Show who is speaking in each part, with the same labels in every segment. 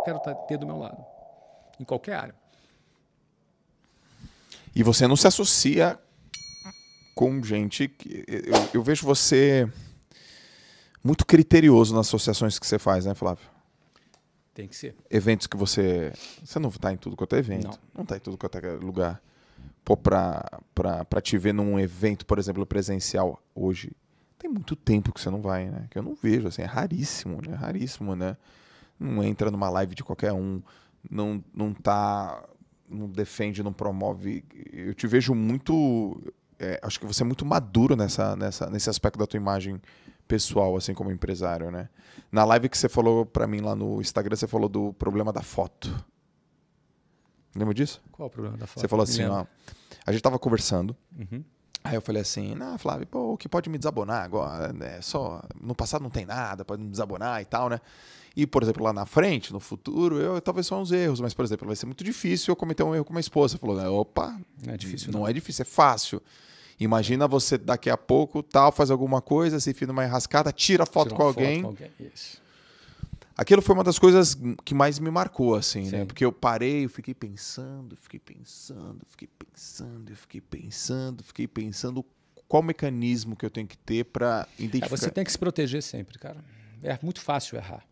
Speaker 1: quero tá, ter do meu lado, em qualquer área. E
Speaker 2: você não se associa com gente que. Eu, eu vejo você muito criterioso nas associações que você faz, né, Flávio? Tem que ser. Eventos que você. Você não está em tudo quanto é evento. Não. Não está em tudo quanto é lugar. Pô, para te ver num evento, por exemplo, presencial hoje, tem muito tempo que você não vai, né? Que eu não vejo, assim, é raríssimo, né? É raríssimo, né? não entra numa live de qualquer um, não, não tá. não defende, não promove. Eu te vejo muito. É, acho que você é muito maduro nessa, nessa, nesse aspecto da tua imagem pessoal, assim como empresário, né? Na live que você falou para mim lá no Instagram, você falou do problema da foto. Lembra disso? Qual o problema da foto? Você falou assim, ó, a gente tava conversando uhum. Aí eu falei assim, na Flávio, pô, o que pode me desabonar agora? É só, no passado não tem nada, pode me desabonar e tal, né? E, por exemplo, lá na frente, no futuro, eu talvez só uns erros, mas, por exemplo, vai ser muito difícil eu cometer um erro com uma esposa. Falou, né? opa, não é difícil. Não, não é difícil, é fácil. Imagina você daqui a pouco, tal, faz alguma coisa, se enfia numa enrascada, tira foto tira com alguém. Foto com alguém. Isso. Aquilo foi uma das coisas que mais me marcou, assim, né? Sim. né? Porque eu parei, eu fiquei pensando, fiquei pensando, fiquei pensando, fiquei pensando, fiquei pensando qual mecanismo que eu tenho que ter para identificar. É, você tem
Speaker 1: que se proteger sempre, cara. É muito fácil errar.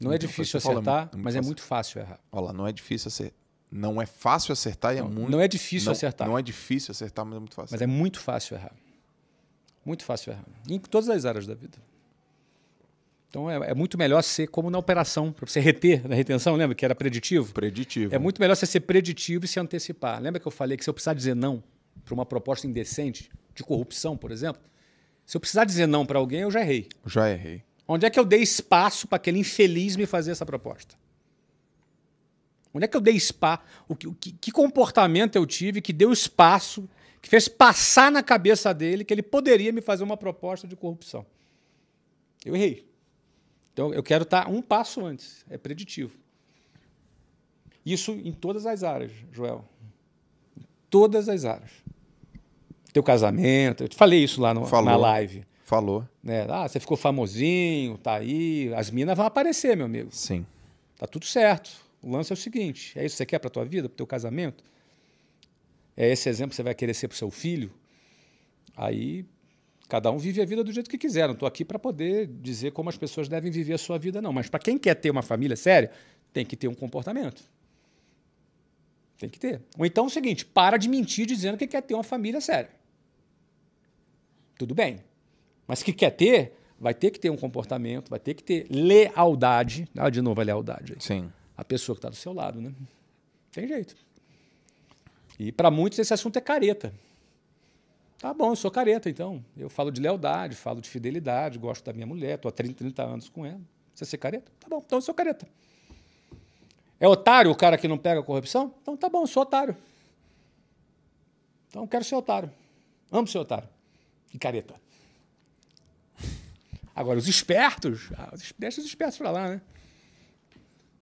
Speaker 2: Não é então, muito é difícil fácil. acertar, Fala, mas é muito fácil errar. Olha lá, não é difícil acertar. Não é fácil acertar e é não, é muito. Não é difícil não, acertar. Não
Speaker 1: é difícil acertar, mas é muito fácil. Mas é muito fácil errar. Muito fácil errar. Em todas as áreas da vida. Então é, é, muito melhor ser como na operação, para você reter na retenção, lembra que era preditivo? Preditivo. É muito melhor você ser preditivo e se antecipar. Lembra que eu falei que se eu precisar dizer não para uma proposta indecente, de corrupção, por exemplo, se eu precisar dizer não para alguém, eu já errei. Já errei. Onde é que eu dei espaço para aquele infeliz me fazer essa proposta? Onde é que eu dei espaço? O que, que, que comportamento eu tive que deu espaço, que fez passar na cabeça dele que ele poderia me fazer uma proposta de corrupção? Eu errei. Então, eu quero estar tá um passo antes. É preditivo. Isso em todas as áreas, Joel. Em todas as áreas. Teu casamento, eu te falei isso lá no, na live. Falou. Né? Ah, você ficou famosinho, tá aí. As minas vão aparecer, meu amigo. Sim. Tá tudo certo. O lance é o seguinte: é isso que você quer para tua vida, para teu casamento? É esse exemplo que você vai querer ser para seu filho? Aí Cada um vive a vida do jeito que quiser. Não estou aqui para poder dizer como as pessoas devem viver a sua vida, não. Mas para quem quer ter uma família séria, tem que ter um comportamento. Tem que ter. Ou então é o seguinte: para de mentir dizendo que quer ter uma família séria. Tudo bem. Mas que quer ter, vai ter que ter um comportamento, vai ter que ter lealdade. Ah, de novo a lealdade. Aí. Sim. A pessoa que está do seu lado, né? Tem jeito. E para muitos esse assunto é careta. Tá bom, eu sou careta, então. Eu falo de lealdade, falo de fidelidade, gosto da minha mulher, estou há 30, 30 anos com ela. Você ser careta? Tá bom, então eu sou careta. É otário o cara que não pega a corrupção? Então tá bom, eu sou otário. Então quero ser otário. Amo ser otário. E careta. Agora, os espertos, ah, deixa os espertos pra lá, né?